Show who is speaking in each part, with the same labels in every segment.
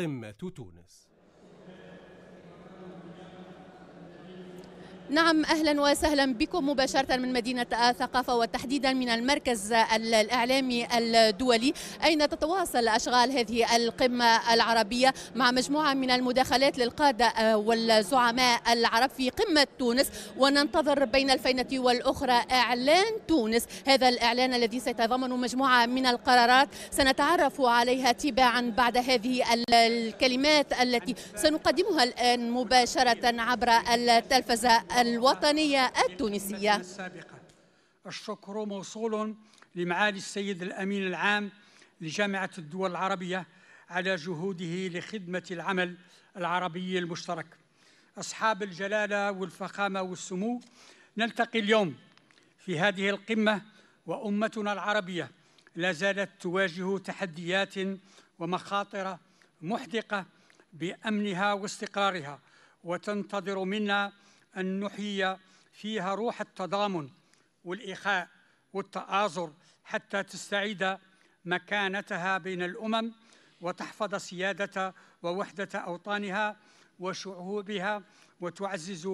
Speaker 1: قمة تونس نعم اهلا وسهلا بكم مباشره من مدينه الثقافه وتحديدا من المركز الاعلامي الدولي اين تتواصل اشغال هذه القمه العربيه مع مجموعه من المداخلات للقاده والزعماء العرب في قمه تونس وننتظر بين الفينه والاخرى اعلان تونس هذا الاعلان الذي سيتضمن مجموعه من القرارات سنتعرف عليها تباعا بعد هذه الكلمات التي سنقدمها الان مباشره عبر التلفزه الوطنية التونسية السابقة. الشكر موصول لمعالي السيد الأمين العام لجامعة الدول العربية على جهوده لخدمة العمل العربي المشترك أصحاب الجلالة والفخامة والسمو نلتقي اليوم في هذه القمة وأمتنا العربية لا زالت تواجه تحديات ومخاطر محدقة بأمنها واستقرارها وتنتظر منا أن نحيي فيها روح التضامن والإخاء والتآزر حتى تستعيد مكانتها بين الأمم وتحفظ سيادة ووحدة أوطانها وشعوبها وتعزز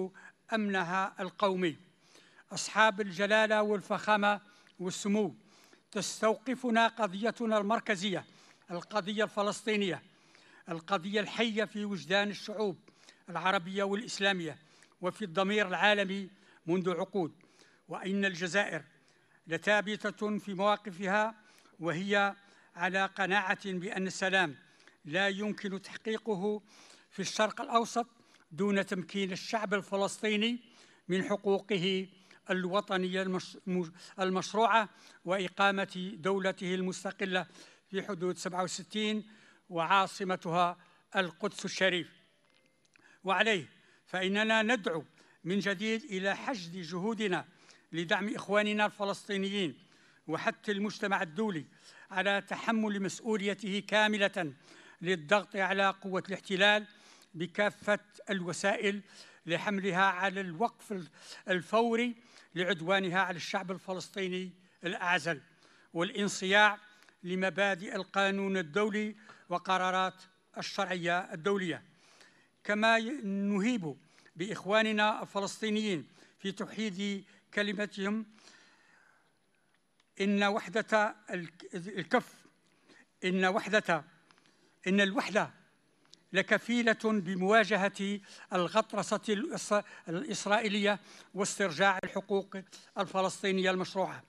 Speaker 1: أمنها القومي أصحاب الجلالة والفخامة والسمو تستوقفنا قضيتنا المركزية القضية الفلسطينية القضية الحية في وجدان الشعوب العربية والإسلامية وفي الضمير العالمي منذ عقود وإن الجزائر لثابتة في مواقفها وهي على قناعة بأن السلام لا يمكن تحقيقه في الشرق الأوسط دون تمكين الشعب الفلسطيني من حقوقه الوطنية المشروعة وإقامة دولته المستقلة في حدود 67 وعاصمتها القدس الشريف وعليه فإننا ندعو من جديد إلى حشد جهودنا لدعم إخواننا الفلسطينيين وحتى المجتمع الدولي على تحمل مسؤوليته كاملة للضغط على قوة الاحتلال بكافة الوسائل لحملها على الوقف الفوري لعدوانها على الشعب الفلسطيني الأعزل والانصياع لمبادئ القانون الدولي وقرارات الشرعية الدولية كما نهيب بإخواننا الفلسطينيين في توحيد كلمتهم إن وحدة الكف إن وحدة إن الوحدة لكفيلة بمواجهة الغطرسة الإسرائيلية واسترجاع الحقوق الفلسطينية المشروعة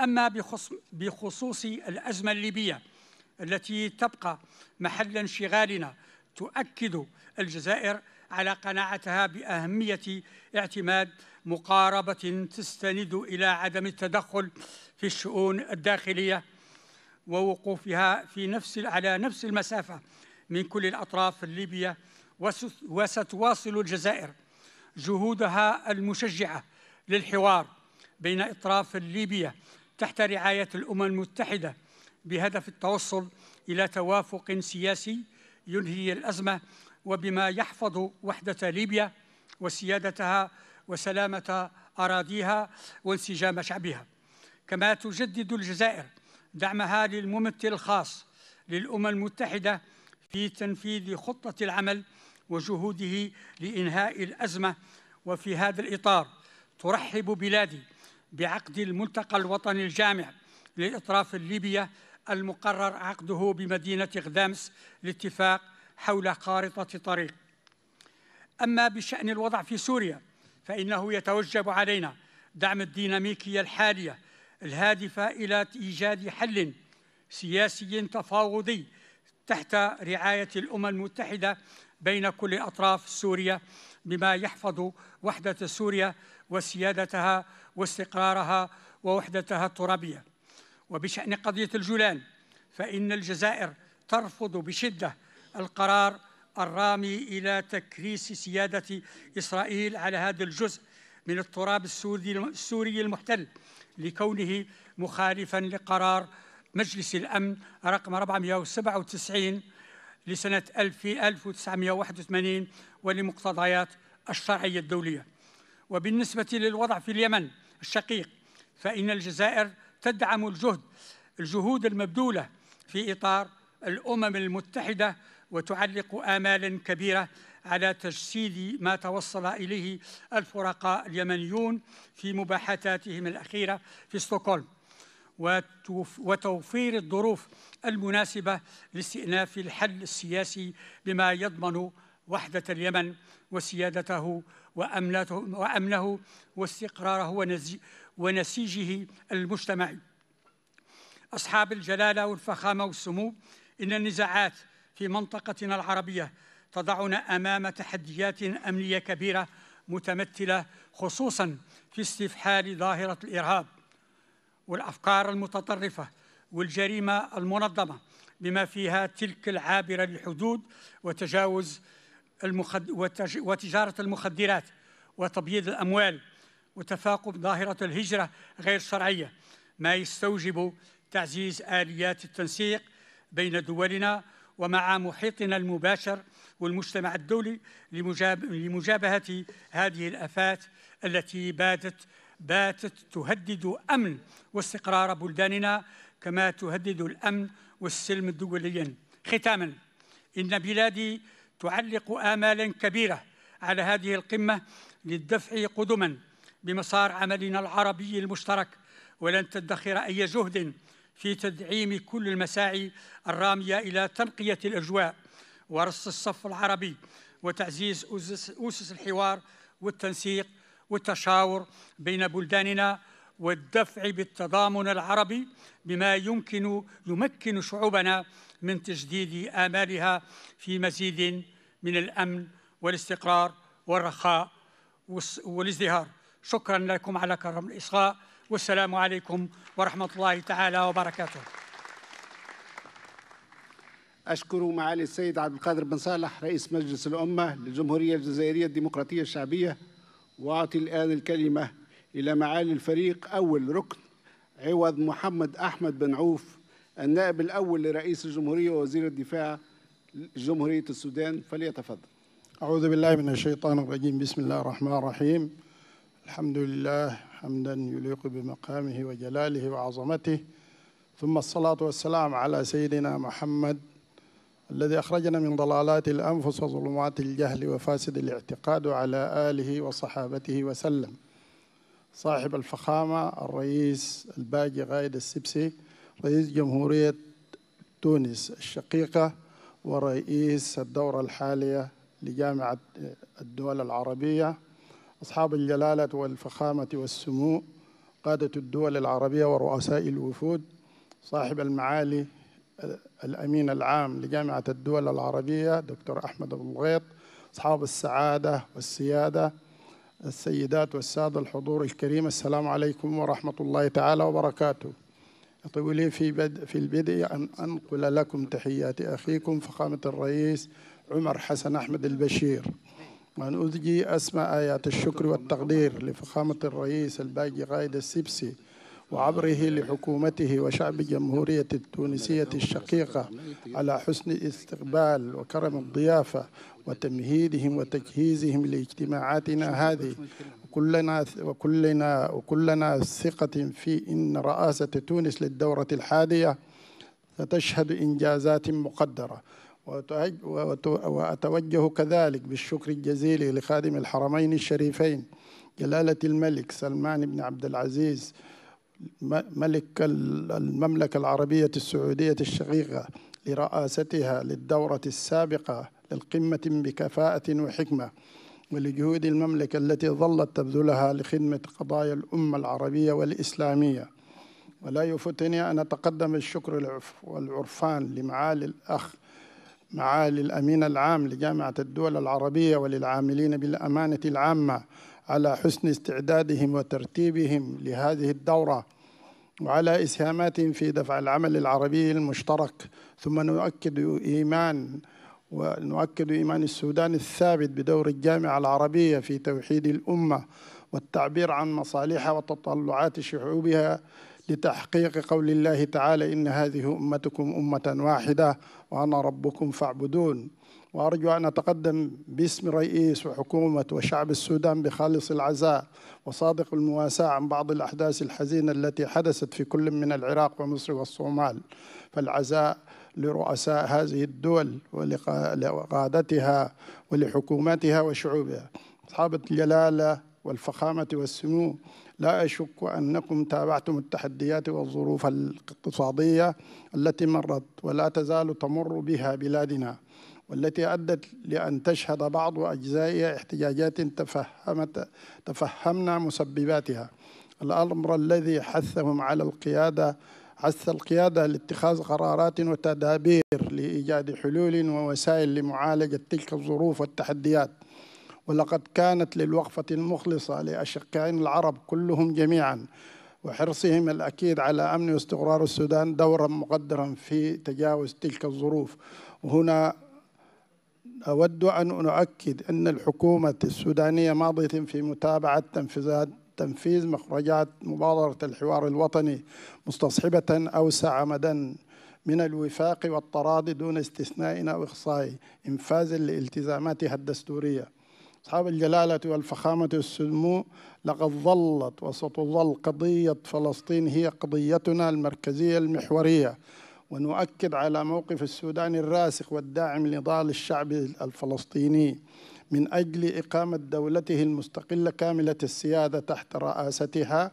Speaker 1: أما بخصوص الأزمة الليبية التي تبقى محل انشغالنا تؤكد الجزائر على قناعتها بأهمية اعتماد مقاربة تستند إلى عدم التدخل في الشؤون الداخلية ووقوفها في نفس على نفس المسافة من كل الأطراف الليبية وستواصل الجزائر جهودها المشجعة للحوار بين أطراف الليبية تحت رعاية الأمم المتحدة بهدف التوصل إلى توافق سياسي ينهي الأزمة وبما يحفظ وحدة ليبيا وسيادتها وسلامة أراضيها وانسجام شعبها كما تجدد الجزائر دعمها للممثل الخاص للأمم المتحدة في تنفيذ خطة العمل وجهوده لإنهاء الأزمة وفي هذا الإطار ترحب بلادي بعقد الملتقى الوطني الجامع للإطراف الليبية المقرر عقده بمدينة غدامس لاتفاق حول خارطة طريق أما بشأن الوضع في سوريا فإنه يتوجب علينا دعم الديناميكية الحالية الهادفة إلى إيجاد حل سياسي تفاوضي تحت رعاية الأمم المتحدة بين كل أطراف سوريا بما يحفظ وحدة سوريا وسيادتها واستقرارها ووحدتها الترابيه وبشأن قضية الجولان فإن الجزائر ترفض بشدة القرار الرامي إلى تكريس سيادة إسرائيل على هذا الجزء من التراب السوري المحتل لكونه مخالفا لقرار مجلس الأمن رقم 497 لسنة 1981 ولمقتضيات الشرعية الدولية وبالنسبة للوضع في اليمن الشقيق فإن الجزائر تدعم الجهد الجهود المبذولة في إطار الأمم المتحدة وتعلق آمالا كبيرة على تجسيد ما توصل إليه الفرقاء اليمنيون في مباحثاتهم الأخيرة في ستوكهولم وتوفير الظروف المناسبة لاستئناف الحل السياسي بما يضمن وحدة اليمن وسيادته وأمنه واستقراره ونسيجه المجتمعي أصحاب الجلالة والفخامة والسمو إن النزاعات في منطقتنا العربية تضعنا أمام تحديات أمنية كبيرة متمثلة خصوصا في استفحال ظاهرة الإرهاب والأفكار المتطرفة والجريمة المنظمة بما فيها تلك العابرة للحدود وتجاوز المخد... وتج... وتجارة المخدرات وتبييض الأموال وتفاقم ظاهرة الهجرة غير شرعية ما يستوجب تعزيز آليات التنسيق بين دولنا ومع محيطنا المباشر والمجتمع الدولي لمجابهة هذه الآفات التي باتت باتت تهدد أمن واستقرار بلداننا كما تهدد الأمن والسلم دوليا ختاما إن بلادي تعلق آمالا كبيرة على هذه القمة للدفع قدما بمسار عملنا العربي المشترك ولن تدخر أي جهد في تدعيم كل المساعي الرامية إلى تنقية الأجواء ورص الصف العربي وتعزيز أسس الحوار والتنسيق والتشاور بين بلداننا والدفع بالتضامن العربي بما يمكن يمكن شعوبنا من تجديد آمالها في مزيد من الأمن والاستقرار والرخاء والازدهار شكرا لكم على كرم الإصغاء والسلام عليكم ورحمة الله تعالى وبركاته
Speaker 2: أشكر معالي السيد عبد القادر بن صالح رئيس مجلس الأمة للجمهورية الجزائرية الديمقراطية الشعبية وأعطي الآن الكلمة إلى معالي الفريق أول ركن عوض محمد أحمد بن عوف النائب الأول لرئيس الجمهورية ووزير الدفاع جمهورية السودان فليتفضل
Speaker 3: أعوذ بالله من الشيطان الرجيم بسم الله الرحمن الرحيم الحمد لله حمدا يليق بمقامه وجلاله وعظمته ثم الصلاة والسلام على سيدنا محمد الذي أخرجنا من ضلالات الأنفس وظلمات الجهل وفاسد الاعتقاد وعلى آله وصحابته وسلم صاحب الفخامة الرئيس الباجي غايد السبسي رئيس جمهورية تونس الشقيقة ورئيس الدورة الحالية لجامعة الدول العربية أصحاب الجلالة والفخامة والسمو قادة الدول العربية ورؤساء الوفود صاحب المعالي آه، الأمين العام لجامعة الدول العربية دكتور أحمد أبو الغيط أصحاب السعادة والسيادة السيدات والسادة الحضور الكريم السلام عليكم ورحمة الله تعالى وبركاته يطيب لي في, بد في البدء أن أنقل لكم تحيات أخيكم فخامة الرئيس عمر حسن أحمد البشير وأن أذجي أسماء آيات الشكر والتقدير لفخامة الرئيس الباجي قائد السبسي وعبره لحكومته وشعب الجمهورية التونسية الشقيقة على حسن الاستقبال وكرم الضيافة وتمهيدهم وتجهيزهم لاجتماعاتنا هذه وكلنا وكلنا وكلنا ثقة في إن رئاسة تونس للدورة الحادية ستشهد إنجازات مقدرة وأتوجه كذلك بالشكر الجزيل لخادم الحرمين الشريفين جلالة الملك سلمان بن عبد العزيز ملك المملكة العربية السعودية الشقيقة لرئاستها للدورة السابقة للقمة بكفاءة وحكمة ولجهود المملكة التي ظلت تبذلها لخدمة قضايا الأمة العربية والإسلامية ولا يفوتني أن أتقدم الشكر والعرفان لمعالي الأخ معالي الأمين العام لجامعة الدول العربية وللعاملين بالأمانة العامة على حسن استعدادهم وترتيبهم لهذه الدورة وعلى إسهاماتهم في دفع العمل العربي المشترك ثم نؤكد إيمان ونؤكد إيمان السودان الثابت بدور الجامعة العربية في توحيد الأمة والتعبير عن مصالحها وتطلعات شعوبها لتحقيق قول الله تعالى إن هذه أمتكم أمة واحدة وأنا ربكم فاعبدون وأرجو أن أتقدم باسم رئيس وحكومة وشعب السودان بخالص العزاء وصادق المواساة عن بعض الأحداث الحزينة التي حدثت في كل من العراق ومصر والصومال فالعزاء لرؤساء هذه الدول ولقادتها ولحكوماتها وشعوبها أصحاب الجلالة والفخامة والسمو لا أشك أنكم تابعتم التحديات والظروف الاقتصادية التي مرت ولا تزال تمر بها بلادنا والتي أدت لأن تشهد بعض أجزائها احتجاجات تفهمت تفهمنا مسبباتها الأمر الذي حثهم على القيادة حث القيادة لاتخاذ قرارات وتدابير لإيجاد حلول ووسائل لمعالجة تلك الظروف والتحديات ولقد كانت للوقفة المخلصة لأشقائنا العرب كلهم جميعا وحرصهم الأكيد على أمن واستقرار السودان دورا مقدرا في تجاوز تلك الظروف وهنا أود أن أؤكد أن الحكومة السودانية ماضية في متابعة تنفيذات تنفيذ مخرجات مبادرة الحوار الوطني مستصحبة أوسع مدى من الوفاق والتراضي دون استثناء أو إخصائي إنفاذا لالتزاماتها الدستورية أصحاب الجلالة والفخامة والسمو لقد ظلت وستظل قضية فلسطين هي قضيتنا المركزية المحورية ونؤكد على موقف السودان الراسخ والداعم لنضال الشعب الفلسطيني من أجل إقامة دولته المستقلة كاملة السيادة تحت رئاستها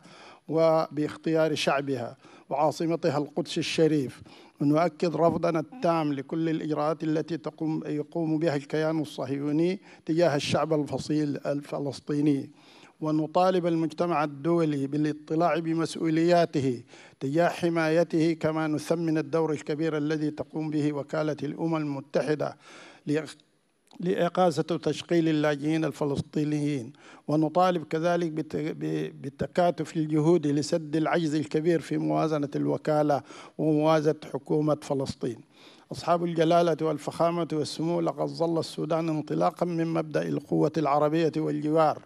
Speaker 3: وباختيار شعبها وعاصمتها القدس الشريف ونؤكد رفضنا التام لكل الإجراءات التي تقوم يقوم بها الكيان الصهيوني تجاه الشعب الفصيل الفلسطيني ونطالب المجتمع الدولي بالاطلاع بمسؤولياته تجاه حمايته كما نثمن الدور الكبير الذي تقوم به وكالة الأمم المتحدة لإقاصة وتشغيل اللاجئين الفلسطينيين ونطالب كذلك بتكاتف الجهود لسد العجز الكبير في موازنة الوكالة وموازنة حكومة فلسطين أصحاب الجلالة والفخامة والسمو لقد ظل السودان انطلاقا من مبدأ القوة العربية والجوار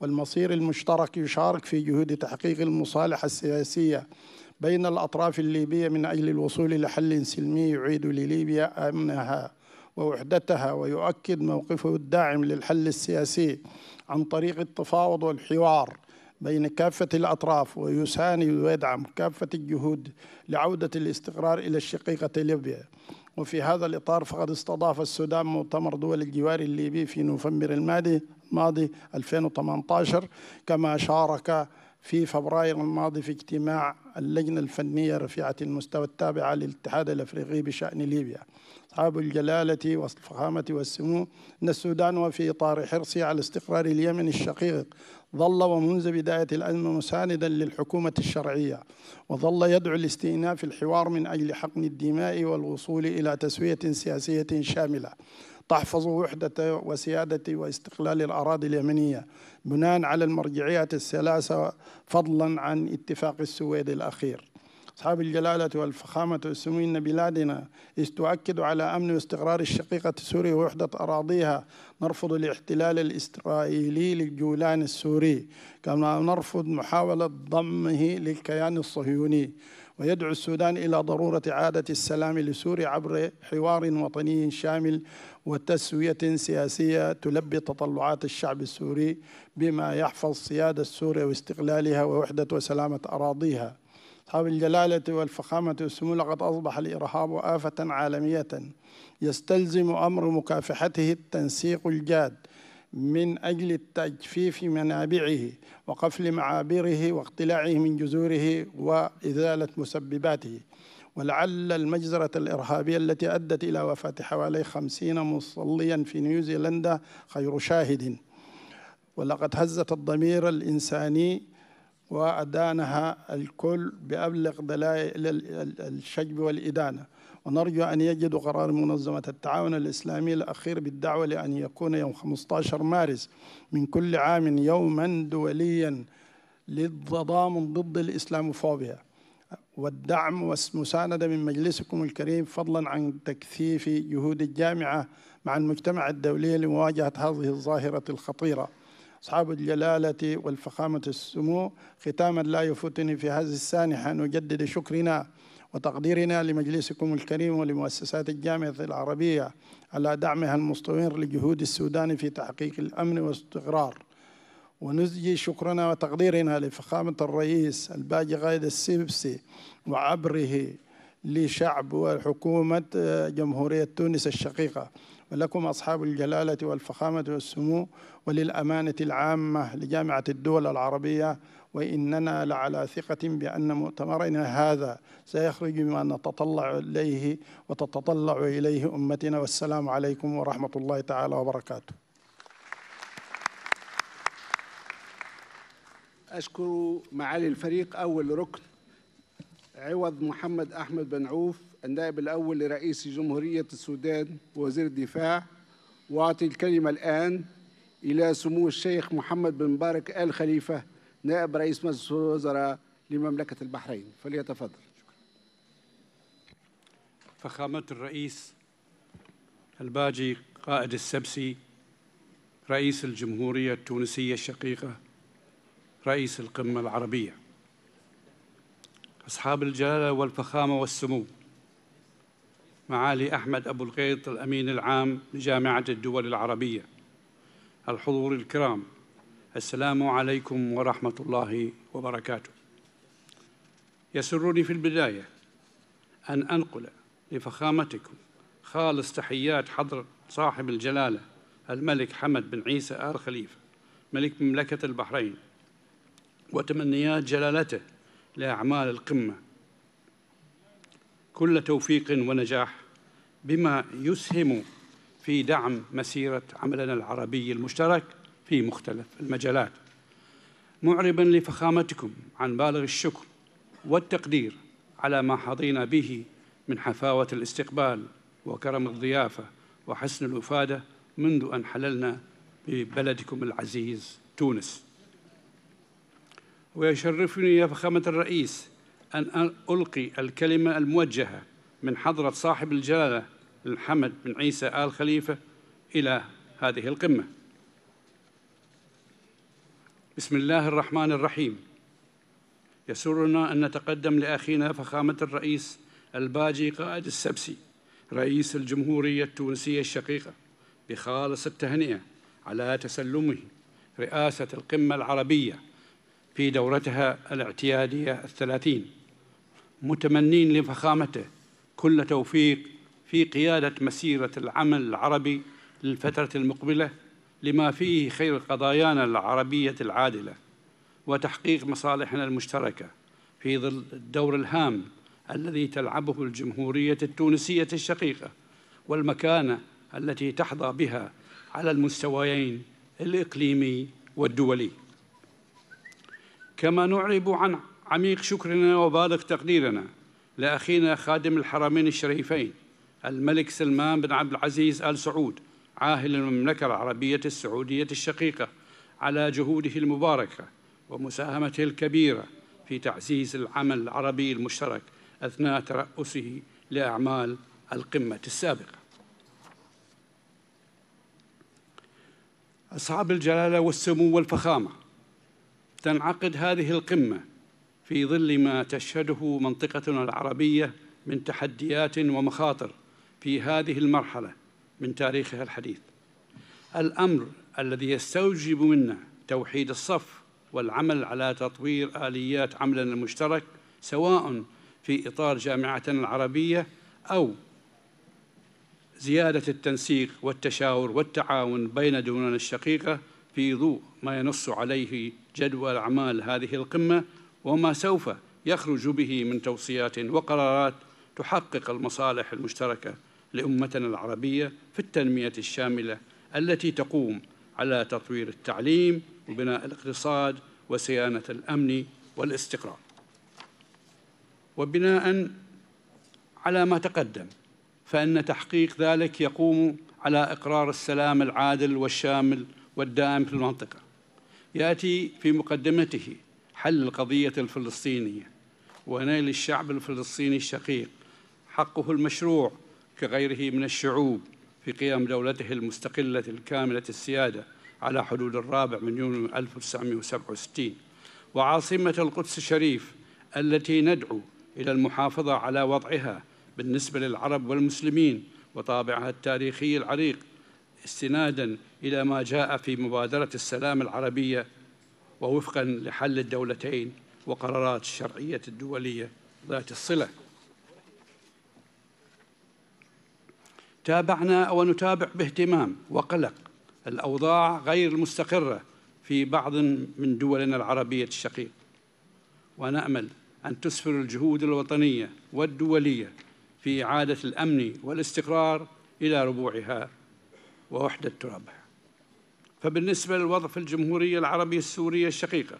Speaker 3: والمصير المشترك يشارك في جهود تحقيق المصالحة السياسية بين الأطراف الليبية من أجل الوصول لحل سلمي يعيد لليبيا أمنها ووحدتها ويؤكد موقفه الداعم للحل السياسي عن طريق التفاوض والحوار بين كافة الأطراف ويساند ويدعم كافة الجهود لعودة الاستقرار إلى الشقيقة ليبيا وفي هذا الإطار فقد استضاف السودان مؤتمر دول الجوار الليبي في نوفمبر الماضي ماضي 2018 كما شارك في فبراير الماضي في اجتماع اللجنة الفنية رفيعة المستوى التابعة للاتحاد الأفريقي بشأن ليبيا أصحاب الجلالة والفخامة والسمو أن السودان وفي إطار حرصه على استقرار اليمن الشقيق ظل ومنذ بداية الأزمة مساندا للحكومة الشرعية وظل يدعو لاستئناف الحوار من أجل حقن الدماء والوصول إلى تسوية سياسية شاملة تحفظ وحدة وسيادة واستقلال الأراضي اليمنية بناء على المرجعيات الثلاثة فضلا عن اتفاق السويد الأخير أصحاب الجلالة والفخامة والسمين بلادنا إذ تؤكد على أمن واستقرار الشقيقة السورية ووحدة أراضيها نرفض الاحتلال الإسرائيلي للجولان السوري كما نرفض محاولة ضمه للكيان الصهيوني ويدعو السودان إلى ضرورة إعادة السلام لسوريا عبر حوار وطني شامل وتسوية سياسية تلبي تطلعات الشعب السوري بما يحفظ سيادة سوريا واستقلالها ووحدة وسلامة أراضيها أصحاب الجلالة والفخامة والسمو لقد أصبح الإرهاب آفة عالمية يستلزم أمر مكافحته التنسيق الجاد من أجل تجفيف منابعه وقفل معابره واقتلاعه من جذوره وإزالة مسبباته ولعل المجزرة الإرهابية التي أدت إلى وفاة حوالي خمسين مصليا في نيوزيلندا خير شاهد ولقد هزت الضمير الإنساني وأدانها الكل بأبلغ دلائل الشجب والإدانة ونرجو أن يجدوا قرار منظمة التعاون الإسلامي الأخير بالدعوة لأن يكون يوم 15 مارس من كل عام يوما دوليا للتضامن ضد الإسلاموفوبيا والدعم والمساندة من مجلسكم الكريم فضلا عن تكثيف جهود الجامعة مع المجتمع الدولي لمواجهة هذه الظاهرة الخطيرة أصحاب الجلالة والفخامة السمو ختاما لا يفوتني في هذه السانحة أن أجدد شكرنا وتقديرنا لمجلسكم الكريم ولمؤسسات الجامعة العربية على دعمها المستمر لجهود السودان في تحقيق الأمن والاستقرار ونزجي شكرنا وتقديرنا لفخامة الرئيس الباجي غايد السيبسي وعبره لشعب وحكومة جمهورية تونس الشقيقة ولكم أصحاب الجلالة والفخامة والسمو وللأمانة العامة لجامعة الدول العربية وإننا لعلى ثقة بأن مؤتمرنا هذا سيخرج مما نتطلع إليه وتتطلع إليه أمتنا والسلام عليكم ورحمة الله تعالى وبركاته
Speaker 2: أشكر معالي الفريق أول ركن عوض محمد أحمد بن عوف النائب الأول لرئيس جمهورية السودان ووزير الدفاع وأعطي الكلمة الآن إلى سمو الشيخ محمد بن مبارك آل خليفة نائب رئيس مجلس الوزراء لمملكة البحرين فليتفضل
Speaker 4: فخامة الرئيس الباجي قائد السبسي رئيس الجمهورية التونسية الشقيقة رئيس القمة العربية أصحاب الجلالة والفخامة والسمو معالي أحمد أبو القيط الأمين العام لجامعة الدول العربية الحضور الكرام السلام عليكم ورحمة الله وبركاته يسرني في البداية أن أنقل لفخامتكم خالص تحيات حضرة صاحب الجلالة الملك حمد بن عيسى آل خليفة ملك مملكة البحرين وتمنيات جلالته لأعمال القمة كل توفيق ونجاح بما يسهم في دعم مسيرة عملنا العربي المشترك في مختلف المجالات معربا لفخامتكم عن بالغ الشكر والتقدير على ما حظينا به من حفاوة الاستقبال وكرم الضيافة وحسن الوفادة منذ أن حللنا ببلدكم العزيز تونس ويشرفني يا فخامة الرئيس أن ألقي الكلمة الموجهة من حضرة صاحب الجلالة الحمد بن عيسى آل خليفة إلى هذه القمة بسم الله الرحمن الرحيم يسرنا أن نتقدم لأخينا فخامة الرئيس الباجي قائد السبسي رئيس الجمهورية التونسية الشقيقة بخالص التهنئة على تسلمه رئاسة القمة العربية في دورتها الاعتيادية الثلاثين متمنين لفخامته كل توفيق في قيادة مسيرة العمل العربي للفترة المقبلة لما فيه خير قضايانا العربية العادلة وتحقيق مصالحنا المشتركة في ظل الدور الهام الذي تلعبه الجمهورية التونسية الشقيقة والمكانة التي تحظى بها على المستويين الإقليمي والدولي كما نعرب عن عميق شكرنا وبالغ تقديرنا لأخينا خادم الحرمين الشريفين الملك سلمان بن عبد العزيز آل سعود عاهل المملكة العربية السعودية الشقيقة على جهوده المباركة ومساهمته الكبيرة في تعزيز العمل العربي المشترك أثناء ترأسه لأعمال القمة السابقة أصحاب الجلالة والسمو والفخامة تنعقد هذه القمة في ظل ما تشهده منطقتنا العربية من تحديات ومخاطر في هذه المرحلة من تاريخها الحديث الأمر الذي يستوجب منا توحيد الصف والعمل على تطوير آليات عملنا المشترك سواء في إطار جامعتنا العربية أو زيادة التنسيق والتشاور والتعاون بين دولنا الشقيقة في ضوء ما ينص عليه جدول أعمال هذه القمة وما سوف يخرج به من توصيات وقرارات تحقق المصالح المشتركة لأمتنا العربية في التنمية الشاملة التي تقوم على تطوير التعليم وبناء الاقتصاد وصيانة الأمن والاستقرار وبناء على ما تقدم فإن تحقيق ذلك يقوم على إقرار السلام العادل والشامل والدائم في المنطقة يأتي في مقدمته حل القضية الفلسطينية ونيل الشعب الفلسطيني الشقيق حقه المشروع كغيره من الشعوب في قيام دولته المستقلة الكاملة السيادة على حدود الرابع من يونيو 1967 وعاصمة القدس الشريف التي ندعو إلى المحافظة على وضعها بالنسبة للعرب والمسلمين وطابعها التاريخي العريق استناداً إلى ما جاء في مبادرة السلام العربية ووفقا لحل الدولتين وقرارات الشرعية الدولية ذات الصلة تابعنا ونتابع باهتمام وقلق الأوضاع غير المستقرة في بعض من دولنا العربية الشقيقة ونأمل أن تسفر الجهود الوطنية والدولية في إعادة الأمن والاستقرار إلى ربوعها ووحدة ترابها فبالنسبة للوضع في الجمهورية العربية السورية الشقيقة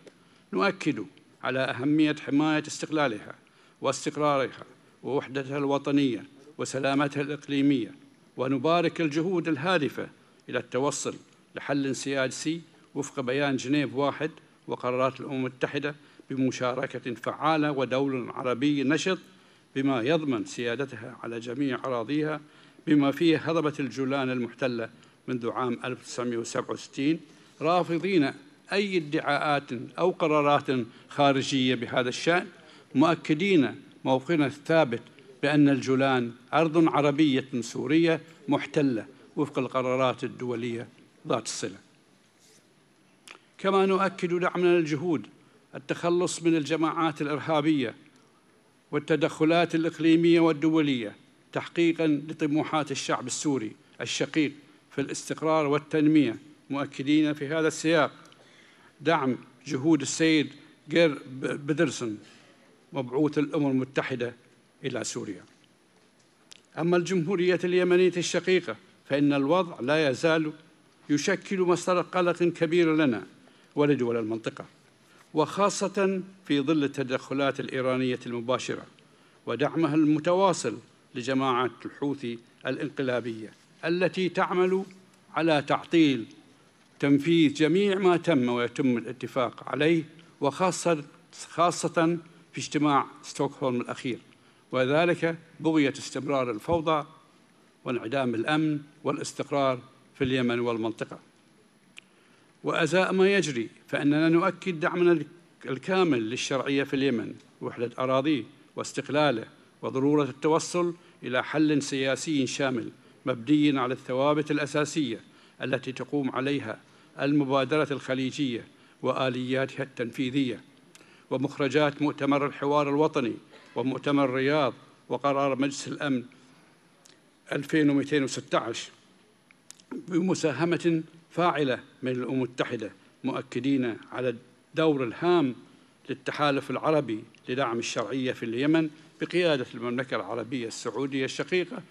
Speaker 4: نؤكد على أهمية حماية استقلالها واستقرارها ووحدتها الوطنية وسلامتها الإقليمية ونبارك الجهود الهادفة إلى التوصل لحل سياسي وفق بيان جنيف واحد وقرارات الأمم المتحدة بمشاركة فعالة ودول عربي نشط بما يضمن سيادتها على جميع أراضيها بما فيه هضبة الجولان المحتلة منذ عام 1967 رافضين أي ادعاءات أو قرارات خارجية بهذا الشأن مؤكدين موقفنا الثابت بأن الجولان أرض عربية سورية محتلة وفق القرارات الدولية ذات الصلة كما نؤكد دعمنا للجهود التخلص من الجماعات الإرهابية والتدخلات الإقليمية والدولية تحقيقاً لطموحات الشعب السوري الشقيق في الاستقرار والتنمية مؤكدين في هذا السياق دعم جهود السيد جير بدرسون مبعوث الأمم المتحدة إلى سوريا أما الجمهورية اليمنية الشقيقة فإن الوضع لا يزال يشكل مصدر قلق كبير لنا ولدول المنطقة وخاصة في ظل التدخلات الإيرانية المباشرة ودعمها المتواصل لجماعة الحوثي الانقلابية التي تعمل على تعطيل تنفيذ جميع ما تم ويتم الاتفاق عليه وخاصة خاصة في اجتماع ستوكهولم الأخير وذلك بغية استمرار الفوضى وانعدام الأمن والاستقرار في اليمن والمنطقة وأزاء ما يجري فإننا نؤكد دعمنا الكامل للشرعية في اليمن وحدة أراضيه واستقلاله وضرورة التوصل إلى حل سياسي شامل مبني على الثوابت الأساسية التي تقوم عليها المبادرة الخليجية وآلياتها التنفيذية ومخرجات مؤتمر الحوار الوطني ومؤتمر الرياض وقرار مجلس الأمن 2216 بمساهمة فاعلة من الأمم المتحدة مؤكدين على الدور الهام للتحالف العربي لدعم الشرعية في اليمن بقيادة المملكة العربية السعودية الشقيقة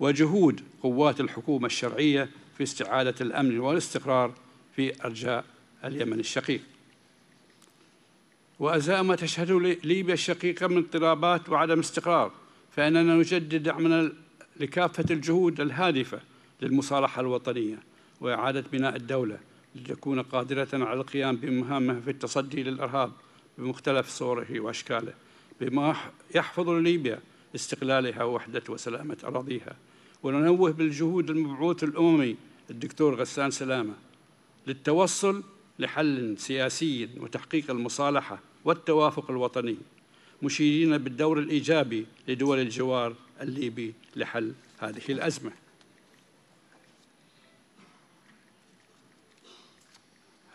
Speaker 4: وجهود قوات الحكومة الشرعية في استعادة الأمن والاستقرار في أرجاء اليمن الشقيق وأزاء ما تشهده ليبيا الشقيقة من اضطرابات وعدم استقرار فإننا نجدد دعمنا لكافة الجهود الهادفة للمصالحة الوطنية وإعادة بناء الدولة لتكون قادرة على القيام بمهامها في التصدي للإرهاب بمختلف صوره وأشكاله بما يحفظ لليبيا استقلالها ووحدة وسلامة أراضيها وننوه بالجهود المبعوث الأممي الدكتور غسان سلامة للتوصل لحل سياسي وتحقيق المصالحة والتوافق الوطني مشيرين بالدور الإيجابي لدول الجوار الليبي لحل هذه الأزمة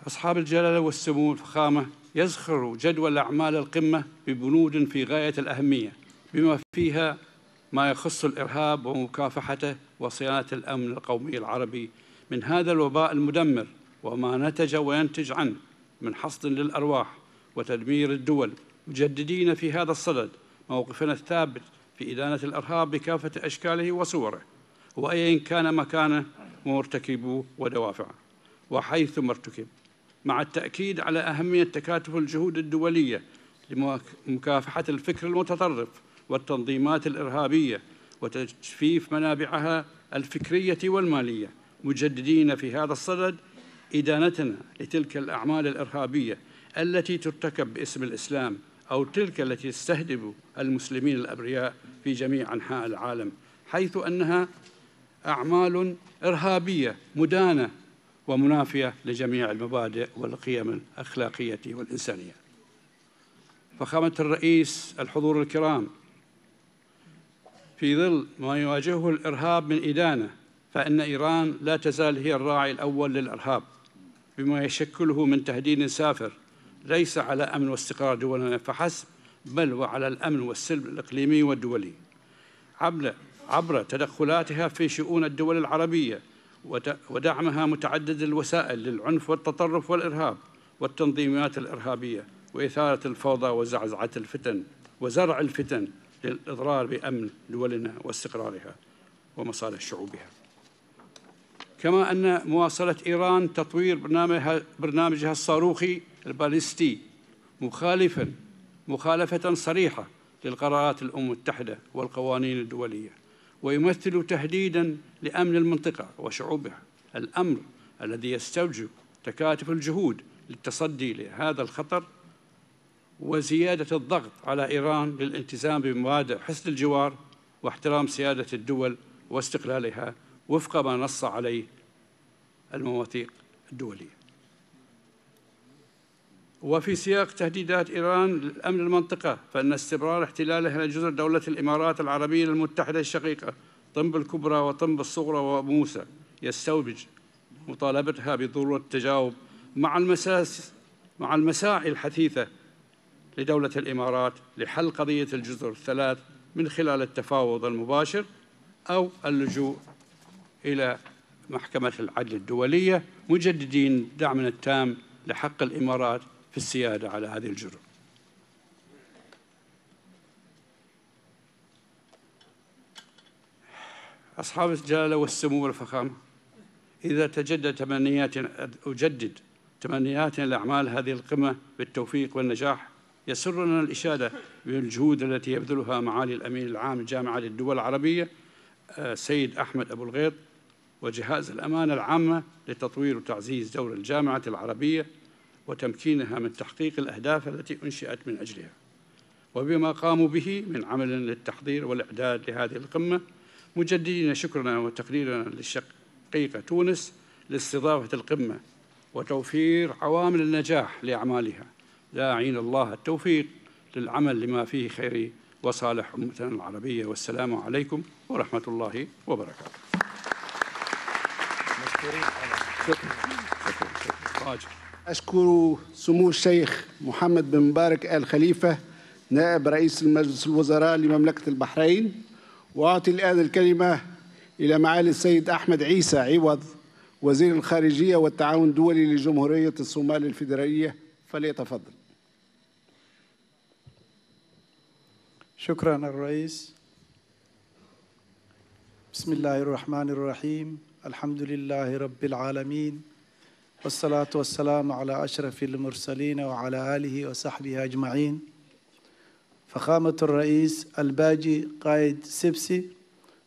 Speaker 4: أصحاب الجلالة والسمو الفخامة يزخر جدول أعمال القمة ببنود في غاية الأهمية بما فيها ما يخص الإرهاب ومكافحته وصيانة الأمن القومي العربي من هذا الوباء المدمر وما نتج وينتج عنه من حصد للأرواح وتدمير الدول مجددين في هذا الصدد موقفنا الثابت في إدانة الإرهاب بكافة أشكاله وصوره وأين كان مكانه ومرتكبه ودوافعه وحيث مرتكب مع التأكيد على أهمية تكاتف الجهود الدولية لمكافحة الفكر المتطرف والتنظيمات الإرهابية وتجفيف منابعها الفكرية والمالية مجددين في هذا الصدد إدانتنا لتلك الأعمال الإرهابية التي ترتكب باسم الإسلام أو تلك التي تستهدف المسلمين الأبرياء في جميع أنحاء العالم حيث أنها أعمال إرهابية مدانة ومنافية لجميع المبادئ والقيم الأخلاقية والإنسانية فخامة الرئيس الحضور الكرام في ظل ما يواجهه الإرهاب من إدانة فإن إيران لا تزال هي الراعي الأول للإرهاب بما يشكله من تهديد سافر ليس على أمن واستقرار دولنا فحسب بل وعلى الأمن والسلم الإقليمي والدولي عبر, عبر تدخلاتها في شؤون الدول العربية ودعمها متعدد الوسائل للعنف والتطرف والإرهاب والتنظيمات الإرهابية وإثارة الفوضى وزعزعة الفتن وزرع الفتن للإضرار بأمن دولنا واستقرارها ومصالح شعوبها كما أن مواصلة إيران تطوير برنامجها, برنامجها الصاروخي الباليستي مخالفا مخالفة صريحة للقرارات الأمم المتحدة والقوانين الدولية ويمثل تهديدا لأمن المنطقة وشعوبها الأمر الذي يستوجب تكاتف الجهود للتصدي لهذا الخطر وزيادة الضغط على إيران للالتزام بمبادئ حسن الجوار واحترام سيادة الدول واستقلالها وفق ما نص عليه المواثيق الدولية وفي سياق تهديدات إيران لأمن المنطقة فإن استمرار احتلالها لجزر دولة الإمارات العربية المتحدة الشقيقة طنب الكبرى وطنب الصغرى وموسى يستوجب مطالبتها بضرورة التجاوب مع المساس مع المساعي الحثيثة لدولة الإمارات لحل قضية الجزر الثلاث من خلال التفاوض المباشر أو اللجوء إلى محكمة العدل الدولية مجددين دعمنا التام لحق الإمارات في السيادة على هذه الجزر أصحاب الجلالة والسمو والفخامة إذا تجدد تمنيات أجدد تمنياتنا لأعمال هذه القمة بالتوفيق والنجاح يسرنا الإشادة بالجهود التي يبذلها معالي الأمين العام الجامعة للدول العربية آه، سيد أحمد أبو الغيط وجهاز الأمانة العامة لتطوير وتعزيز دور الجامعة العربية وتمكينها من تحقيق الأهداف التي أنشئت من أجلها وبما قاموا به من عمل للتحضير والإعداد لهذه القمة مجددين شكرنا وتقديرنا للشقيقة تونس لاستضافة القمة وتوفير عوامل النجاح لأعمالها يا الله التوفيق للعمل لما فيه خير وصالح أمتنا العربية والسلام عليكم ورحمة الله وبركاته
Speaker 2: أشكر سمو الشيخ محمد بن مبارك آل خليفة نائب رئيس مجلس الوزراء لمملكة البحرين وأعطي الآن الكلمة إلى معالي السيد أحمد عيسى عوض وزير الخارجية والتعاون الدولي لجمهورية الصومال الفيدرالية فليتفضل
Speaker 5: شكرا الرئيس بسم الله الرحمن الرحيم الحمد لله رب العالمين والصلاة والسلام على أشرف المرسلين وعلى آله وصحبه أجمعين فخامة الرئيس الباجي قائد سبسي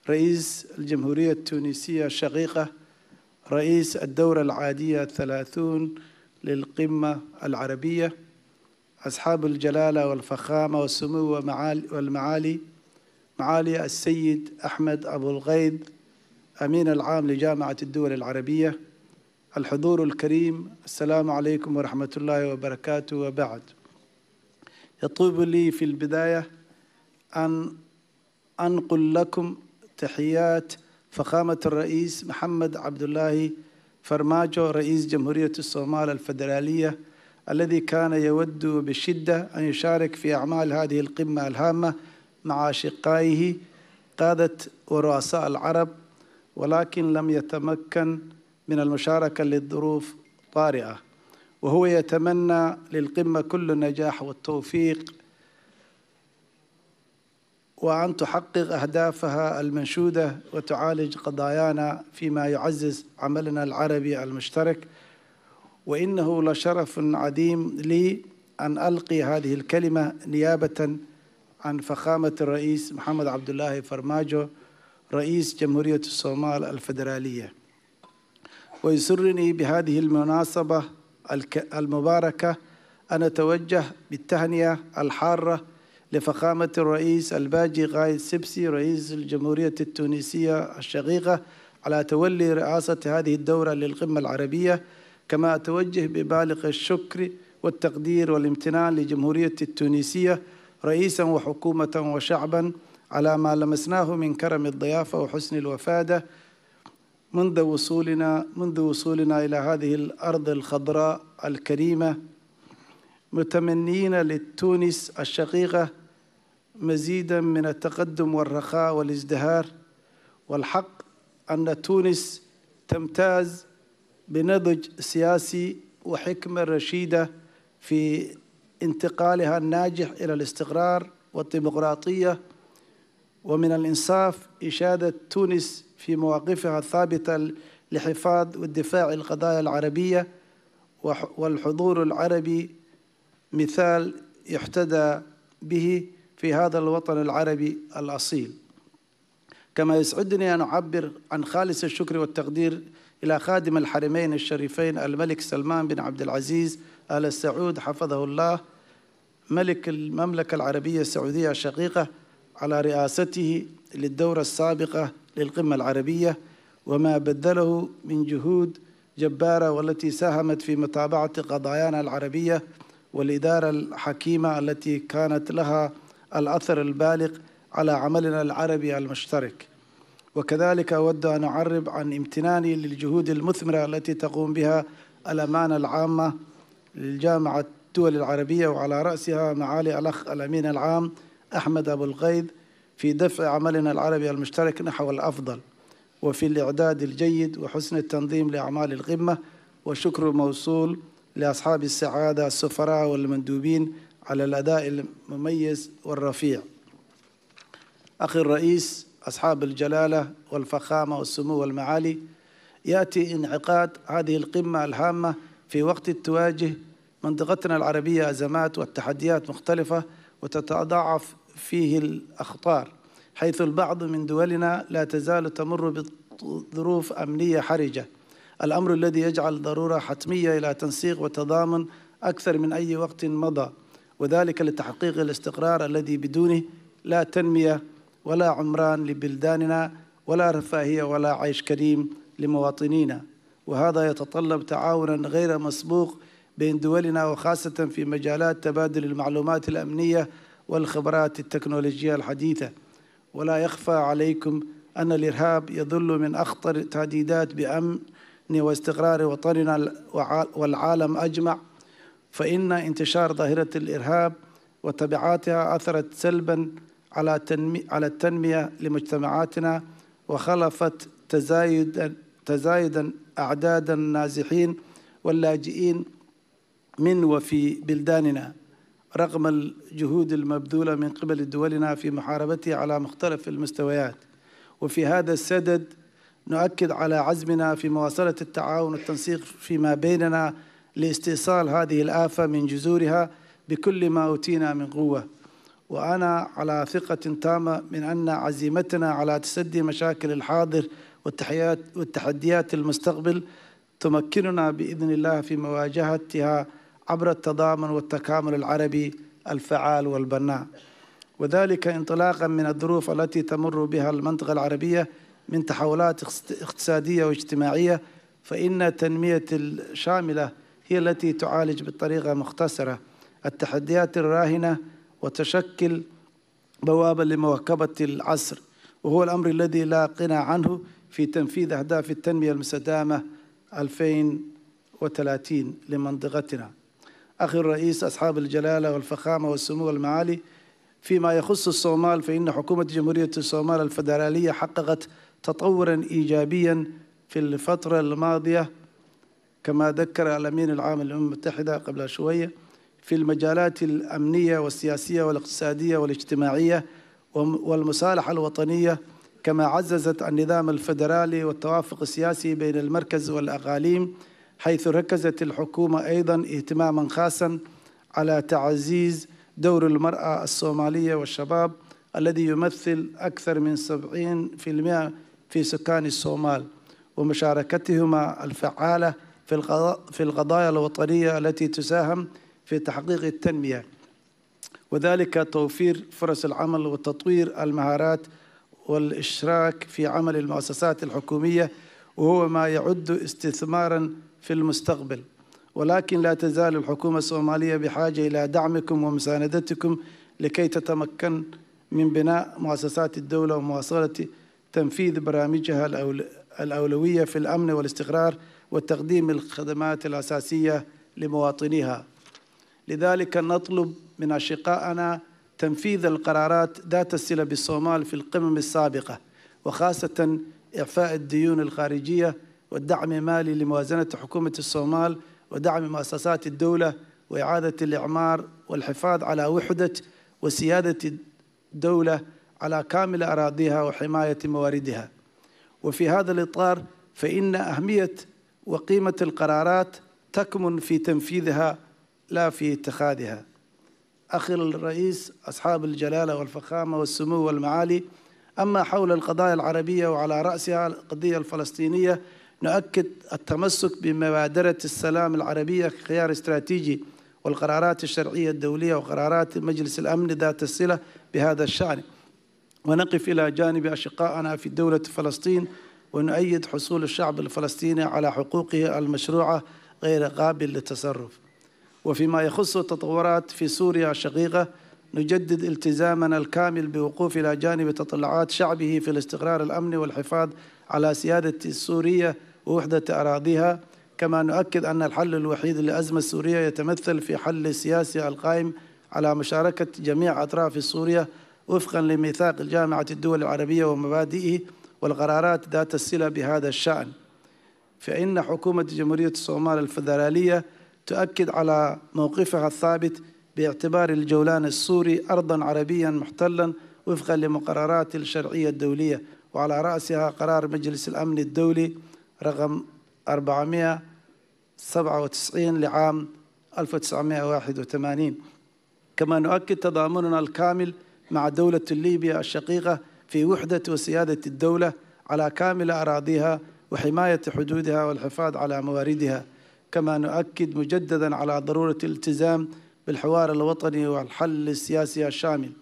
Speaker 5: رئيس الجمهورية التونسية الشقيقة رئيس الدورة العادية الثلاثون للقمة العربية أصحاب الجلالة والفخامة والسمو والمعالي معالي السيد أحمد أبو الغيد أمين العام لجامعة الدول العربية الحضور الكريم السلام عليكم ورحمة الله وبركاته وبعد يطوب لي في البداية أن أنقل لكم تحيات فخامة الرئيس محمد عبد الله فرماجو رئيس جمهورية الصومال الفدرالية الذي كان يود بشدة أن يشارك في أعمال هذه القمة الهامة مع أشقائه قادة ورؤساء العرب ولكن لم يتمكن من المشاركة للظروف طارئة وهو يتمنى للقمة كل النجاح والتوفيق وأن تحقق أهدافها المنشودة وتعالج قضايانا فيما يعزز عملنا العربي المشترك وإنه لشرف عظيم لي أن ألقي هذه الكلمة نيابة عن فخامة الرئيس محمد عبد الله فرماجو رئيس جمهورية الصومال الفدرالية ويسرني بهذه المناسبة المباركة أن أتوجه بالتهنئة الحارة لفخامة الرئيس الباجي غايد سبسي رئيس الجمهورية التونسية الشقيقة على تولي رئاسة هذه الدورة للقمة العربية كما أتوجه ببالغ الشكر والتقدير والامتنان لجمهورية التونسية رئيسا وحكومة وشعبا على ما لمسناه من كرم الضيافة وحسن الوفادة منذ وصولنا منذ وصولنا إلى هذه الأرض الخضراء الكريمة متمنين للتونس الشقيقة مزيدا من التقدم والرخاء والازدهار والحق أن تونس تمتاز بنضج سياسي وحكمة رشيدة في انتقالها الناجح إلى الاستقرار والديمقراطية ومن الإنصاف إشادة تونس في مواقفها الثابتة لحفاظ والدفاع القضايا العربية والحضور العربي مثال يحتدى به في هذا الوطن العربي الأصيل كما يسعدني أن أعبر عن خالص الشكر والتقدير إلى خادم الحرمين الشريفين الملك سلمان بن عبد العزيز آل سعود حفظه الله ملك المملكة العربية السعودية الشقيقة على رئاسته للدورة السابقة للقمة العربية وما بذله من جهود جبارة والتي ساهمت في متابعة قضايانا العربية والإدارة الحكيمة التي كانت لها الأثر البالغ على عملنا العربي المشترك وكذلك أود أن أعرب عن امتناني للجهود المثمرة التي تقوم بها الأمانة العامة للجامعة الدول العربية وعلى رأسها معالي الأخ الأمين العام أحمد أبو القيد في دفع عملنا العربي المشترك نحو الأفضل وفي الإعداد الجيد وحسن التنظيم لأعمال القمة وشكر موصول لأصحاب السعادة السفراء والمندوبين على الأداء المميز والرفيع أخي الرئيس أصحاب الجلالة والفخامة والسمو والمعالي يأتي انعقاد هذه القمة الهامة في وقت تواجه منطقتنا العربية أزمات والتحديات مختلفة وتتضاعف فيه الأخطار حيث البعض من دولنا لا تزال تمر بظروف أمنية حرجة الأمر الذي يجعل ضرورة حتمية إلى تنسيق وتضامن أكثر من أي وقت مضى وذلك لتحقيق الاستقرار الذي بدونه لا تنمية ولا عمران لبلداننا ولا رفاهية ولا عيش كريم لمواطنينا وهذا يتطلب تعاونا غير مسبوق بين دولنا وخاصة في مجالات تبادل المعلومات الأمنية والخبرات التكنولوجية الحديثة ولا يخفى عليكم أن الإرهاب يظل من أخطر التهديدات بأمن واستقرار وطننا والعالم أجمع فإن انتشار ظاهرة الإرهاب وتبعاتها أثرت سلباً على على التنمية لمجتمعاتنا وخلفت تزايدا تزايدا أعداد النازحين واللاجئين من وفي بلداننا رغم الجهود المبذولة من قبل دولنا في محاربته على مختلف المستويات وفي هذا السدد نؤكد على عزمنا في مواصلة التعاون والتنسيق فيما بيننا لاستئصال هذه الآفة من جذورها بكل ما أوتينا من قوة وأنا على ثقة تامة من أن عزيمتنا على تسدي مشاكل الحاضر والتحديات المستقبل تمكننا بإذن الله في مواجهتها عبر التضامن والتكامل العربي الفعال والبناء وذلك انطلاقا من الظروف التي تمر بها المنطقة العربية من تحولات اقتصادية واجتماعية فإن تنمية الشاملة هي التي تعالج بطريقة مختصرة التحديات الراهنة وتشكل بوابة لمواكبة العصر وهو الأمر الذي لا قنا عنه في تنفيذ أهداف التنمية المستدامة 2030 لمنطقتنا أخي الرئيس أصحاب الجلالة والفخامة والسمو والمعالي فيما يخص الصومال فإن حكومة جمهورية الصومال الفدرالية حققت تطورا إيجابيا في الفترة الماضية كما ذكر الأمين العام للأمم المتحدة قبل شوية في المجالات الأمنية والسياسية والاقتصادية والاجتماعية والمصالحة الوطنية كما عززت النظام الفدرالي والتوافق السياسي بين المركز والأقاليم حيث ركزت الحكومة أيضا اهتماما خاصا على تعزيز دور المرأة الصومالية والشباب الذي يمثل أكثر من 70% في سكان الصومال ومشاركتهما الفعالة في القضايا الوطنية التي تساهم في تحقيق التنمية وذلك توفير فرص العمل وتطوير المهارات والإشراك في عمل المؤسسات الحكومية وهو ما يعد استثمارا في المستقبل ولكن لا تزال الحكومة الصومالية بحاجة إلى دعمكم ومساندتكم لكي تتمكن من بناء مؤسسات الدولة ومواصلة تنفيذ برامجها الأولوية في الأمن والاستقرار وتقديم الخدمات الأساسية لمواطنيها لذلك نطلب من أشقائنا تنفيذ القرارات ذات الصلة بالصومال في القمم السابقة وخاصة إعفاء الديون الخارجية والدعم المالي لموازنة حكومة الصومال ودعم مؤسسات الدولة وإعادة الإعمار والحفاظ على وحدة وسيادة الدولة على كامل أراضيها وحماية مواردها وفي هذا الإطار فإن أهمية وقيمة القرارات تكمن في تنفيذها لا في اتخاذها أخي الرئيس أصحاب الجلالة والفخامة والسمو والمعالي أما حول القضايا العربية وعلى رأسها القضية الفلسطينية نؤكد التمسك بمبادرة السلام العربية كخيار استراتيجي والقرارات الشرعية الدولية وقرارات مجلس الأمن ذات الصلة بهذا الشأن ونقف إلى جانب أشقائنا في دولة فلسطين ونؤيد حصول الشعب الفلسطيني على حقوقه المشروعة غير قابل للتصرف وفيما يخص التطورات في سوريا الشقيقة نجدد التزامنا الكامل بوقوف إلى جانب تطلعات شعبه في الاستقرار الأمني والحفاظ على سيادة سوريا ووحدة أراضيها كما نؤكد أن الحل الوحيد لأزمة سوريا يتمثل في حل السياسي القائم على مشاركة جميع أطراف سوريا وفقا لميثاق جامعة الدول العربية ومبادئه والقرارات ذات الصلة بهذا الشأن فإن حكومة جمهورية الصومال الفدرالية تؤكد على موقفها الثابت باعتبار الجولان السوري أرضا عربيا محتلا وفقا لمقررات الشرعية الدولية وعلى رأسها قرار مجلس الأمن الدولي رقم 497 لعام 1981 كما نؤكد تضامننا الكامل مع دولة ليبيا الشقيقة في وحدة وسيادة الدولة على كامل أراضيها وحماية حدودها والحفاظ على مواردها كما نؤكد مجددا على ضرورة الالتزام بالحوار الوطني والحل السياسي الشامل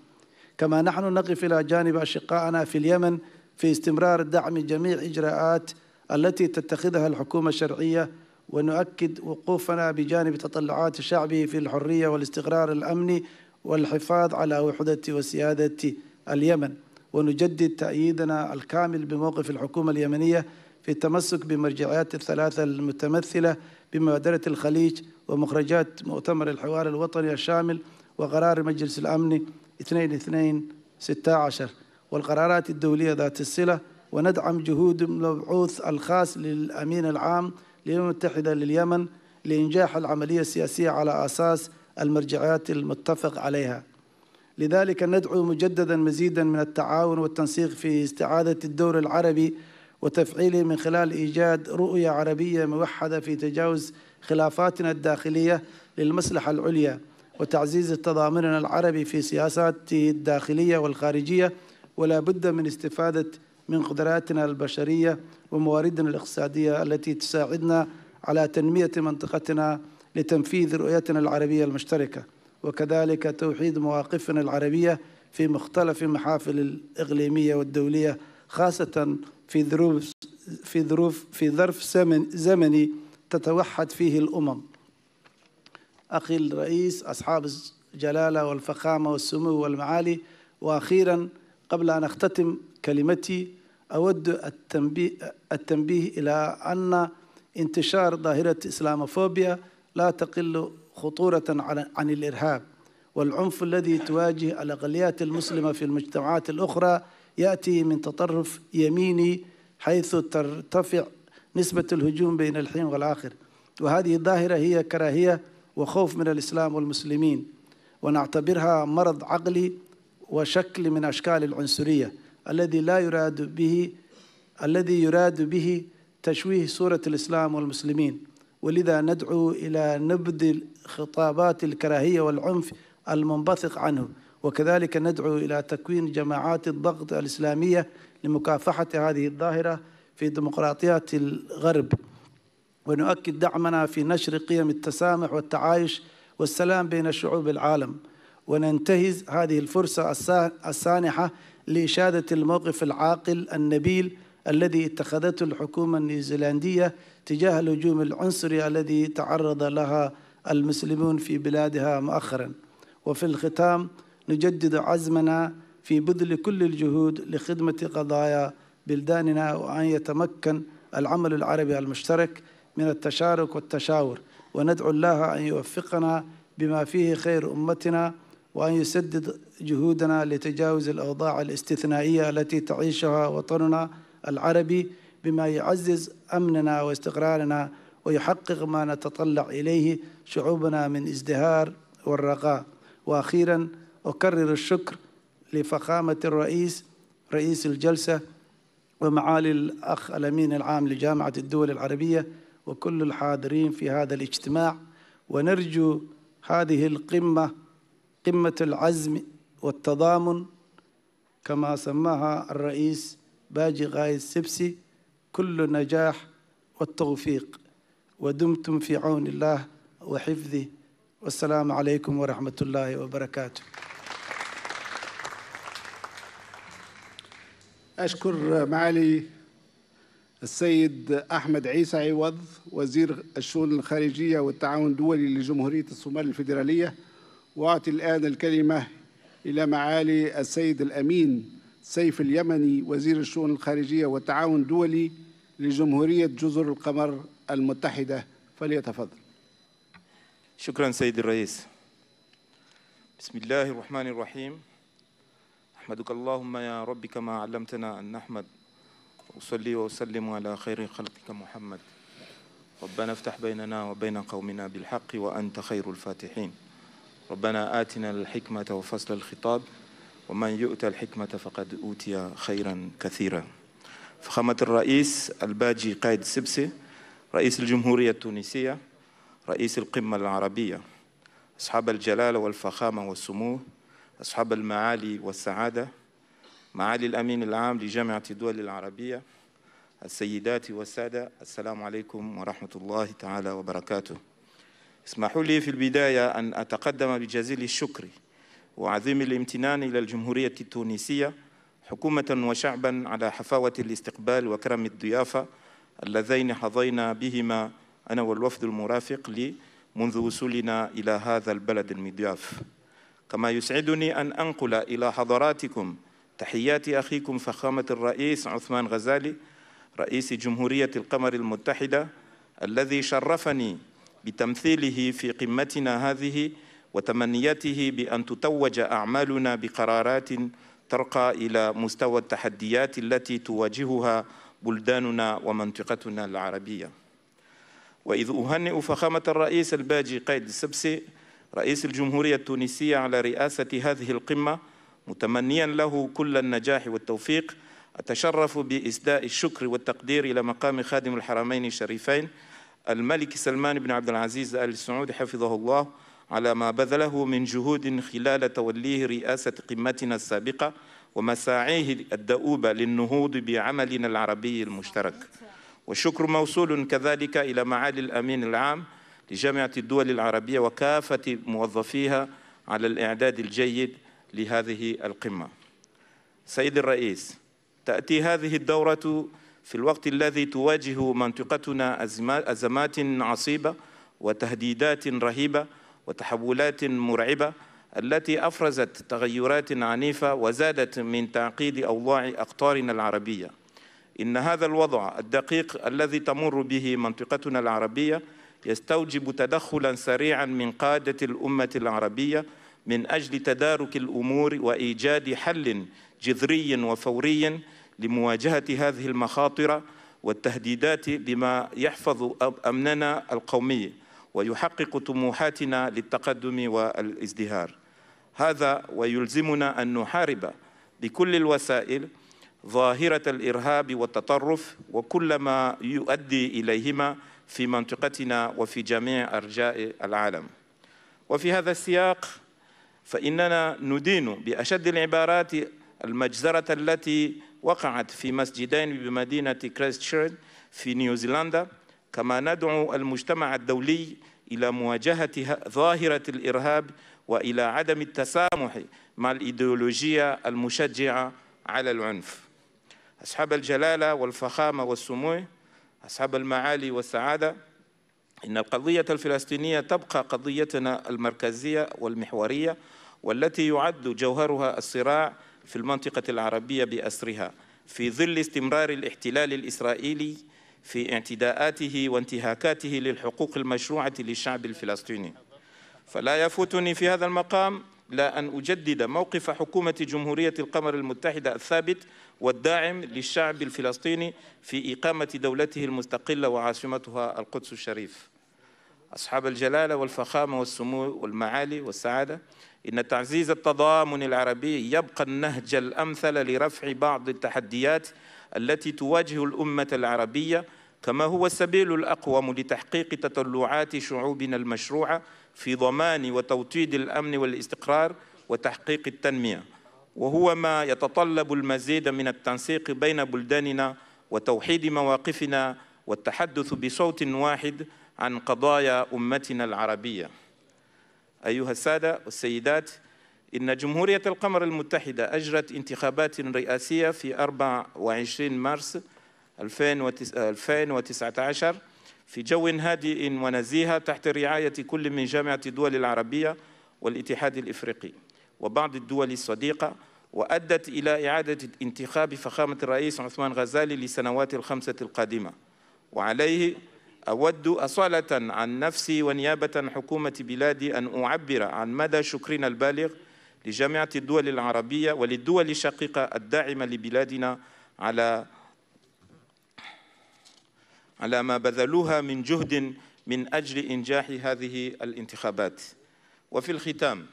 Speaker 5: كما نحن نقف إلى جانب أشقائنا في اليمن في استمرار دعم جميع إجراءات التي تتخذها الحكومة الشرعية ونؤكد وقوفنا بجانب تطلعات شعبه في الحرية والاستقرار الأمني والحفاظ على وحدة وسيادة اليمن ونجدد تأييدنا الكامل بموقف الحكومة اليمنية في التمسك بمرجعيات الثلاثة المتمثلة بمبادرة الخليج ومخرجات مؤتمر الحوار الوطني الشامل وقرار مجلس الأمن 2216 والقرارات الدولية ذات الصلة وندعم جهود المبعوث الخاص للأمين العام للأمم المتحدة لليمن لإنجاح العملية السياسية على أساس المرجعيات المتفق عليها لذلك ندعو مجددا مزيدا من التعاون والتنسيق في استعادة الدور العربي وتفعيله من خلال إيجاد رؤية عربية موحدة في تجاوز خلافاتنا الداخلية للمصلحة العليا وتعزيز تضامننا العربي في سياساته الداخلية والخارجية ولا بد من استفادة من قدراتنا البشرية ومواردنا الاقتصادية التي تساعدنا على تنمية منطقتنا لتنفيذ رؤيتنا العربية المشتركة وكذلك توحيد مواقفنا العربية في مختلف المحافل الإقليمية والدولية خاصة في ظروف في ظروف في ظرف زمن زمني تتوحد فيه الأمم أخي الرئيس أصحاب الجلالة والفخامة والسمو والمعالي وأخيرا قبل أن أختتم كلمتي أود التنبيه, التنبيه إلى أن انتشار ظاهرة إسلاموفوبيا لا تقل خطورة عن الإرهاب والعنف الذي تواجه الأقليات المسلمة في المجتمعات الأخرى يأتي من تطرف يميني حيث ترتفع نسبة الهجوم بين الحين والآخر وهذه الظاهرة هي كراهية وخوف من الإسلام والمسلمين ونعتبرها مرض عقلي وشكل من أشكال العنصرية الذي لا يراد به الذي يراد به تشويه صورة الإسلام والمسلمين ولذا ندعو إلى نبذ خطابات الكراهية والعنف المنبثق عنه وكذلك ندعو إلى تكوين جماعات الضغط الإسلامية لمكافحة هذه الظاهرة في ديمقراطيات الغرب ونؤكد دعمنا في نشر قيم التسامح والتعايش والسلام بين شعوب العالم وننتهز هذه الفرصة السانحة لإشادة الموقف العاقل النبيل الذي اتخذته الحكومة النيوزيلندية تجاه الهجوم العنصري الذي تعرض لها المسلمون في بلادها مؤخرا وفي الختام نجدد عزمنا في بذل كل الجهود لخدمة قضايا بلداننا وأن يتمكن العمل العربي المشترك من التشارك والتشاور وندعو الله أن يوفقنا بما فيه خير أمتنا وأن يسدد جهودنا لتجاوز الأوضاع الاستثنائية التي تعيشها وطننا العربي بما يعزز أمننا واستقرارنا ويحقق ما نتطلع إليه شعوبنا من ازدهار والرخاء وأخيراً أكرر الشكر لفخامة الرئيس رئيس الجلسة ومعالي الأخ الأمين العام لجامعة الدول العربية وكل الحاضرين في هذا الاجتماع ونرجو هذه القمة قمة العزم والتضامن كما سماها الرئيس باجي غاي السبسي كل نجاح والتوفيق ودمتم في عون الله وحفظه والسلام عليكم ورحمة الله وبركاته
Speaker 2: أشكر معالي السيد أحمد عيسى عوض وزير الشؤون الخارجية والتعاون الدولي لجمهورية الصومال الفيدرالية وأعطي الآن الكلمة إلى معالي السيد الأمين سيف اليمني وزير الشؤون الخارجية والتعاون الدولي لجمهورية جزر القمر المتحدة فليتفضل
Speaker 6: شكرا سيد الرئيس بسم الله الرحمن الرحيم أحمدك اللهم يا رب كما علمتنا أن نحمد أصلي وأسلم على خير خلقك محمد ربنا افتح بيننا وبين قومنا بالحق وأنت خير الفاتحين ربنا آتنا الحكمة وفصل الخطاب ومن يؤتى الحكمة فقد أوتي خيرا كثيرا فخامة الرئيس الباجي قائد سبسي رئيس الجمهورية التونسية رئيس القمة العربية أصحاب الجلالة والفخامة والسمو أصحاب المعالي والسعادة معالي الأمين العام لجامعة الدول العربية السيدات والسادة السلام عليكم ورحمة الله تعالى وبركاته اسمحوا لي في البداية أن أتقدم بجزيل الشكر وعظيم الامتنان إلى الجمهورية التونسية حكومة وشعبا على حفاوة الاستقبال وكرم الضيافة اللذين حظينا بهما أنا والوفد المرافق لي منذ وصولنا إلى هذا البلد المضياف كما يسعدني أن أنقل إلى حضراتكم تحيات أخيكم فخامة الرئيس عثمان غزالي رئيس جمهورية القمر المتحدة الذي شرفني بتمثيله في قمتنا هذه وتمنياته بأن تتوج أعمالنا بقرارات ترقى إلى مستوى التحديات التي تواجهها بلداننا ومنطقتنا العربية وإذ أهنئ فخامة الرئيس الباجي قائد السبسي رئيس الجمهورية التونسية على رئاسة هذه القمة متمنيا له كل النجاح والتوفيق أتشرف بإسداء الشكر والتقدير إلى مقام خادم الحرمين الشريفين الملك سلمان بن عبد العزيز آل سعود حفظه الله على ما بذله من جهود خلال توليه رئاسة قمتنا السابقة ومساعيه الدؤوبة للنهوض بعملنا العربي المشترك والشكر موصول كذلك إلى معالي الأمين العام لجامعة الدول العربية وكافة موظفيها على الإعداد الجيد لهذه القمة سيد الرئيس تأتي هذه الدورة في الوقت الذي تواجه منطقتنا أزمات عصيبة وتهديدات رهيبة وتحولات مرعبة التي أفرزت تغيرات عنيفة وزادت من تعقيد أوضاع أقطارنا العربية إن هذا الوضع الدقيق الذي تمر به منطقتنا العربية يستوجب تدخلا سريعا من قادة الأمة العربية من أجل تدارك الأمور وإيجاد حل جذري وفوري لمواجهة هذه المخاطر والتهديدات بما يحفظ أمننا القومي ويحقق طموحاتنا للتقدم والازدهار هذا ويلزمنا أن نحارب بكل الوسائل ظاهرة الإرهاب والتطرف وكل ما يؤدي إليهما في منطقتنا وفي جميع أرجاء العالم وفي هذا السياق فإننا ندين بأشد العبارات المجزرة التي وقعت في مسجدين بمدينة كريستشيرد في نيوزيلندا كما ندعو المجتمع الدولي إلى مواجهة ظاهرة الإرهاب وإلى عدم التسامح مع الإيديولوجية المشجعة على العنف أصحاب الجلالة والفخامة والسمو أصحاب المعالي والسعادة إن القضية الفلسطينية تبقى قضيتنا المركزية والمحورية والتي يعد جوهرها الصراع في المنطقة العربية بأسرها في ظل استمرار الاحتلال الإسرائيلي في اعتداءاته وانتهاكاته للحقوق المشروعة للشعب الفلسطيني فلا يفوتني في هذا المقام لا أن أجدد موقف حكومة جمهورية القمر المتحدة الثابت والداعم للشعب الفلسطيني في إقامة دولته المستقلة وعاصمتها القدس الشريف أصحاب الجلالة والفخامة والسمو والمعالي والسعادة إن تعزيز التضامن العربي يبقى النهج الأمثل لرفع بعض التحديات التي تواجه الأمة العربية كما هو السبيل الأقوم لتحقيق تطلعات شعوبنا المشروعة في ضمان وتوطيد الأمن والاستقرار وتحقيق التنمية وهو ما يتطلب المزيد من التنسيق بين بلداننا وتوحيد مواقفنا والتحدث بصوت واحد عن قضايا أمتنا العربية أيها السادة والسيدات إن جمهورية القمر المتحدة أجرت انتخابات رئاسية في 24 مارس 2019 في جو هادئ ونزيه تحت رعاية كل من جامعة الدول العربية والاتحاد الإفريقي وبعض الدول الصديقة وأدت إلى إعادة انتخاب فخامة الرئيس عثمان غزالي لسنوات الخمسة القادمة وعليه أود أصالة عن نفسي ونيابة حكومة بلادي أن أعبر عن مدى شكرنا البالغ لجامعة الدول العربية وللدول الشقيقة الداعمة لبلادنا على على ما بذلوها من جهد من أجل إنجاح هذه الانتخابات وفي الختام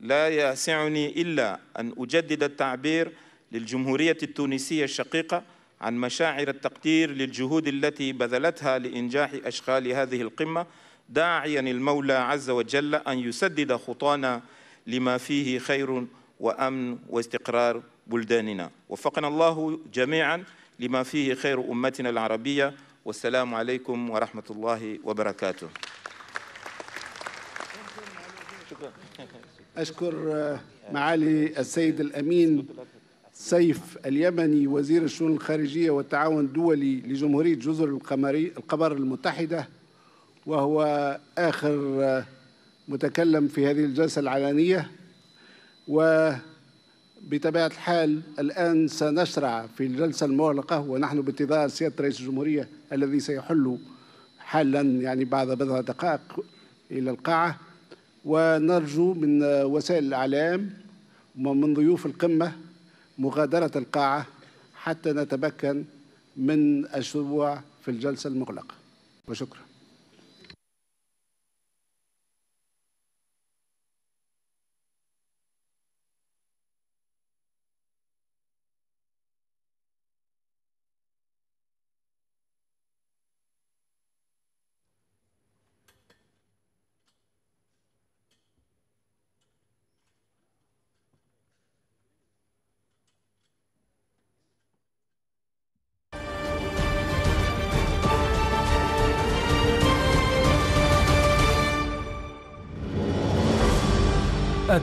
Speaker 6: لا يسعني إلا أن أجدد التعبير للجمهورية التونسية الشقيقة عن مشاعر التقدير للجهود التي بذلتها لإنجاح أشغال هذه القمة داعيا المولى عز وجل أن يسدد خطانا لما فيه خير وأمن واستقرار بلداننا وفقنا الله جميعا لما فيه خير أمتنا العربية والسلام عليكم ورحمة الله وبركاته
Speaker 2: أشكر آه، معالي السيد الأمين سيف اليمني وزير الشؤون الخارجية والتعاون الدولي لجمهورية جزر القمر المتحدة وهو آخر آه، متكلم في هذه الجلسة العلنية وبطبيعة الحال الآن سنشرع في الجلسة المغلقة ونحن بانتظار سيادة رئيس الجمهورية الذي سيحل حالا يعني بعد بضع دقائق إلى القاعة ونرجو من وسائل الإعلام ومن ضيوف القمة مغادرة القاعة حتى نتمكن من الشروع في الجلسة المغلقة وشكرا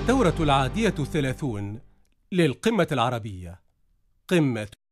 Speaker 6: الدورة العادية الثلاثون للقمة العربية قمة